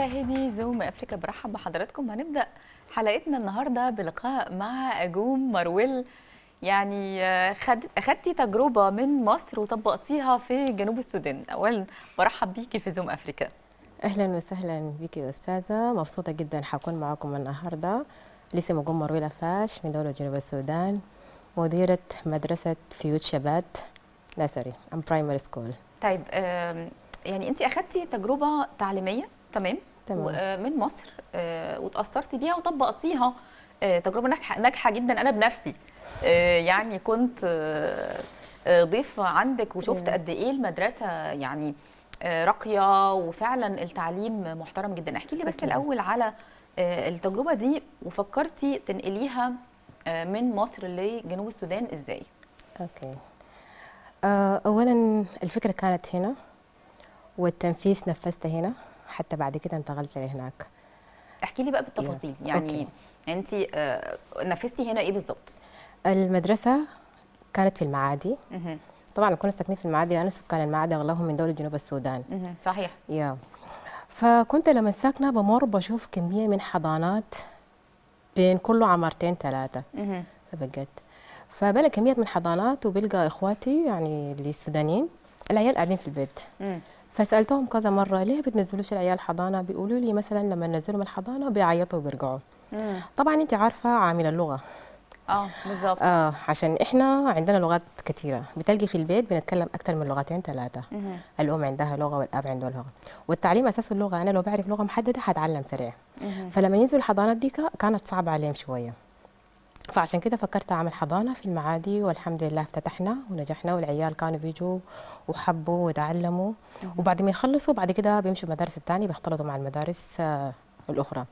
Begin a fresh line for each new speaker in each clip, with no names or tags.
مشاهدي زوم افريكا برحب بحضراتكم هنبدا حلقتنا النهارده بلقاء مع اجوم مارويل يعني آه، اخدتي تجربه من مصر وطبقتيها في جنوب السودان اولا برحب بيكي في زوم افريكا
اهلا وسهلا بيكي يا استاذه مبسوطه جدا حكون معاكم النهارده لسه اجوم مارويل فاش من دوله جنوب السودان مديره مدرسه فيوت شباب نسري طيب، ام برايمري سكول
طيب يعني انت اخذتي تجربه تعليميه تمام تمام آه، من مصر آه، واتاثرت بيها وطبقتيها آه، تجربه ناجحه ناجحه جدا انا بنفسي يعني كنت ضيف عندك وشفت قد ايه المدرسه يعني راقيه وفعلا التعليم محترم جدا احكي لي بس الاول على التجربه دي وفكرتي تنقليها من مصر لجنوب السودان ازاي
اوكي اولا الفكره كانت هنا والتنفيذ نفذته هنا حتى بعد كده انتقلت لهناك
احكي لي بقى بالتفاصيل يعني انت آه، نفذتي هنا ايه بالظبط
المدرسه كانت في المعادي مه. طبعا كنا ساكنين في المعادي لان سكان المعادي اغلبهم من دوله جنوب السودان مه. صحيح يا فكنت لما ساكنه بمر بشوف كميه من حضانات بين كل عمارتين ثلاثه فبقت فبلا كميه من حضانات وبلقى اخواتي يعني اللي السودانيين العيال قاعدين في البيت مه. فسالتهم كذا مره ليه بتنزلوش العيال حضانه بيقولوا لي مثلا لما ننزلهم الحضانه بيعيطوا وبيرجعوا طبعا انت عارفه عامل اللغه اه بالظبط اه عشان احنا عندنا لغات كثيره بتلقي في البيت بنتكلم اكثر من لغتين ثلاثه الام عندها لغه والاب عنده لغه والتعليم اساس اللغه انا لو بعرف لغه محدده هتعلم سريع فلما ينزلوا الحضانات دي كانت صعبه عليهم شويه فعشان كده فكرت اعمل حضانه في المعادي والحمد لله افتتحنا ونجحنا والعيال كانوا بيجوا وحبوا وتعلموا وبعد ما يخلصوا بعد كده بيمشوا المدارس الثانيه بيختلطوا مع المدارس آه، الاخرى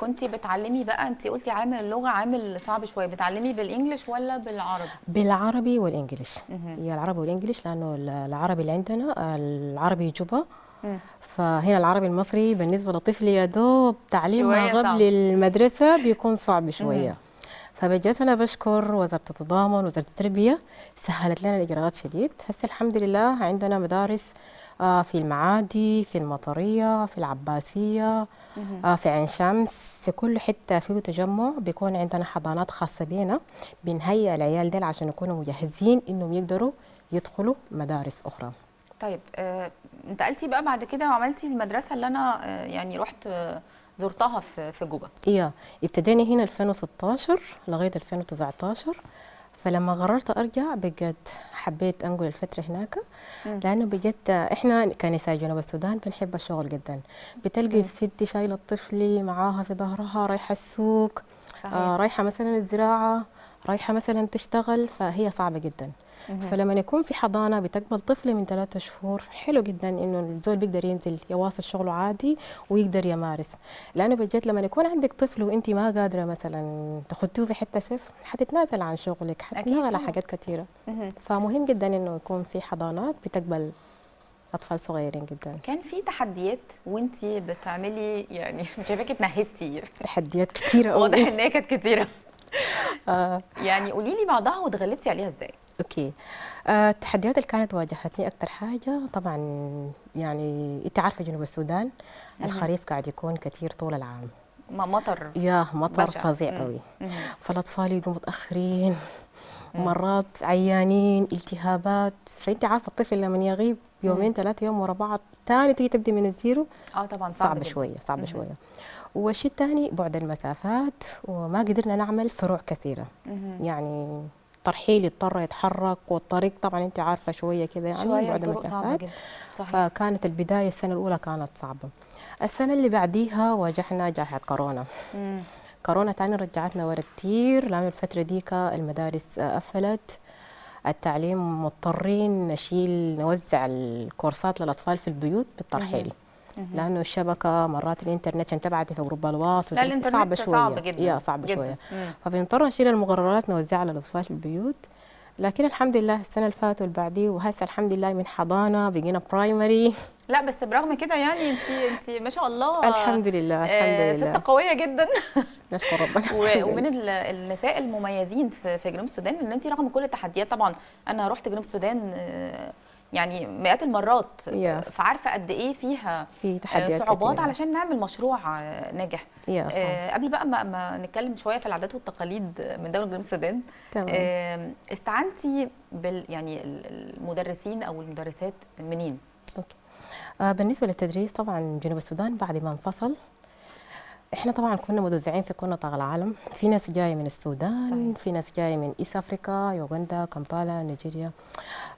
كنت بتعلمي بقى انت قلتي عامل اللغه عامل صعب شويه بتعلمي بالانجلش ولا بالعربي
بالعربي والانجلش هي العربي والانجلش لانه العربي اللي عندنا العربي جبا فهنا العربي المصري بالنسبه للطفل يا دوب تعليمه قبل المدرسه بيكون صعب شويه فبجد انا بشكر وزاره التضامن وزاره التربيه سهلت لنا الاجراءات شديد هسه الحمد لله عندنا مدارس آه، في المعادي في المطريه في العباسيه آه، في عين شمس في كل حته فيه تجمع بيكون عندنا حضانات خاصه بينا بنهيئ العيال ديل عشان يكونوا مجهزين انهم يقدروا يدخلوا مدارس اخرى
طيب آه، انتقلتي بقى بعد كده وعملتي المدرسه اللي انا يعني رحت زرتها في في جوبا
ايوه ابتدينا هنا 2016 لغايه 2019 فلما قررت ارجع بجد حبيت انقل الفتره هناك لانه بجد احنا كنساء جنوب السودان بنحب الشغل جدا بتلقي الست شايله الطفل معاها في ظهرها رايحه السوق آه، صحيح. آه رايحه مثلا الزراعه رايحه مثلا تشتغل فهي صعبه جدا فلما يكون في حضانه بتقبل طفل من ثلاثة شهور حلو جدا انه الزول بيقدر ينزل يواصل شغله عادي ويقدر يمارس لانه بجد لما يكون عندك طفل وانت ما قادره مثلا تخطيه في حته سيف حتتنازل عن شغلك حتتنازل عن حاجات كثيره فمهم جدا انه يكون في حضانات بتقبل اطفال صغيرين جدا
كان في تحديات وانت بتعملي يعني شايفاك اتنهدتي
تحديات كثيره قوي واضح ان
هي كانت كثيره آه. يعني قولي لي بعضها وتغلبتي عليها ازاي
اوكي آه، التحديات اللي كانت واجهتني اكثر حاجه طبعا يعني انت عارفه جنوب السودان الخريف قاعد يكون كثير طول العام
مطر يا مطر فظيع قوي
فالاطفال يقوموا متاخرين مرات عيانين التهابات فانت عارفه الطفل لما يغيب يومين ثلاثه يوم ورا بعض ثاني تيجي تبدي من الزيرو
اه طبعا صعب, صعب شويه
صعب شويه والشيء الثاني بعد المسافات وما قدرنا نعمل فروع كثيره مم. يعني الترحيل اضطر يتحرك والطريق طبعا انت عارفه شويه كده يعني شوية بعد مسافات فكانت البدايه السنه الاولى كانت صعبه السنه اللي بعديها واجهنا جائحه كورونا مم. كورونا تاني رجعتنا ورا كتير لأن الفترة ديك المدارس قفلت التعليم مضطرين نشيل نوزع الكورسات للأطفال في البيوت بالترحيل لانه الشبكه مرات الانترنت عشان تبعتي في جروب الواتس لا الانترنت صعب شويه صعب جدا يا صعب جدا. شويه فبنضطر نشيل المغررات نوزعها على الاطفال في البيوت لكن الحمد لله السنه اللي فاتت واللي بعديه وهسه الحمد لله من حضانه بقينا برايمري
لا بس برغم كده يعني انت انت ما شاء الله الحمد
لله آه، الحمد لله ست
قويه جدا
نشكر ربنا ومن
النساء المميزين في جنوب السودان ان انت رغم كل التحديات طبعا انا رحت جنوب السودان آه، يعني مئات المرات yeah. فعارفه قد ايه فيها
في آه، تحديات صعوبات كتير.
علشان نعمل مشروع آه، ناجح yeah, آه قبل بقى ما, ما نتكلم شويه في العادات والتقاليد من دوله جنوب السودان آه استعنتي بال يعني المدرسين او المدرسات منين؟
okay. آه بالنسبه للتدريس طبعا جنوب السودان بعد ما انفصل احنا طبعا كنا متوزعين في كل نطاق العالم في ناس جايه من السودان صحيح. في ناس جايه من ايس افريكا يوغندا كامبالا نيجيريا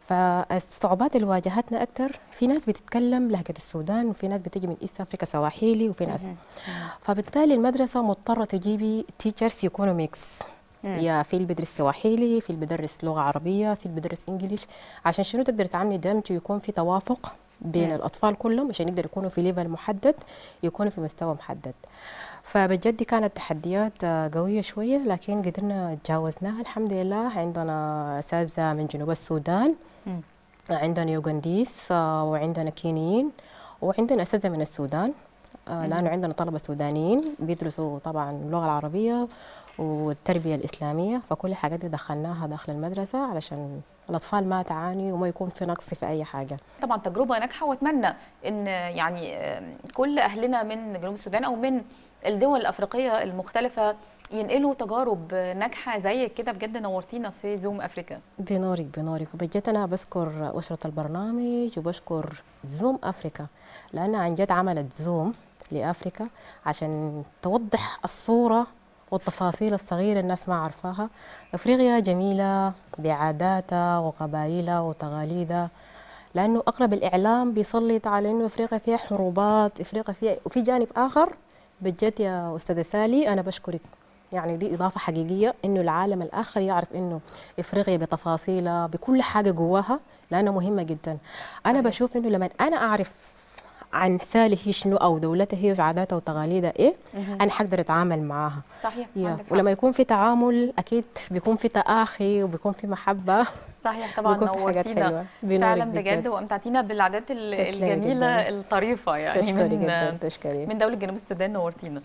فالصعوبات اللي واجهتنا اكثر في ناس بتتكلم لهجه السودان وفي ناس بتيجي من ايست افريكا سواحيلي وفي ناس فبالتالي المدرسه مضطره تجيبي تيتشرز يكونوا ميكس يا في اللي بيدرس سواحيلي في اللي بيدرس لغه عربيه في اللي بيدرس انجليش عشان شنو تقدر تعملي دمج ويكون في توافق بين مم. نعم. الاطفال كلهم عشان يقدروا يكونوا في ليفل محدد يكونوا في مستوى محدد فبجد كانت تحديات آه، قويه شويه لكن قدرنا تجاوزناها الحمد لله عندنا اساتذه من جنوب السودان مم. عندنا يوغنديس آه، وعندنا كينيين وعندنا اساتذه من السودان آه، لانه عندنا طلبه سودانيين بيدرسوا طبعا اللغه العربيه والتربيه الاسلاميه فكل الحاجات دي دخلناها داخل المدرسه علشان الاطفال ما تعاني وما يكون في نقص في اي حاجه.
طبعا تجربه ناجحه واتمنى ان يعني آه، كل اهلنا من جنوب السودان او من الدول الافريقيه المختلفه ينقلوا تجارب ناجحه زي كده بجد نورتينا في زوم افريكا
بنورك بنورك وبجد انا بشكر اسره البرنامج وبشكر زوم افريكا لانها عن جد عملت زوم لافريكا عشان توضح الصوره والتفاصيل الصغيره الناس ما عرفاها افريقيا جميله بعاداتها وقبائلها وتقاليدها لانه اقرب الاعلام بيسلط على انه افريقيا فيها حروبات افريقيا فيها وفي جانب اخر بجد يا استاذه سالي انا بشكرك يعني دي اضافه حقيقيه انه العالم الاخر يعرف انه افريقيا بتفاصيلها بكل حاجه جواها لانها مهمه جدا انا بشوف انه لما انا اعرف عن ساله شنو او دولته عاداتها وتقاليدها ايه مهم. انا حقدر اتعامل معاها صحيح ولما يكون في تعامل اكيد بيكون في تاخي وبيكون في محبه
صحيح طبعا نورتينا فعلا بجد وامتعتينا بالعادات الجميله جداً.
الطريفه يعني تشكري من جدا تشكري من
دوله جنوب السودان نورتينا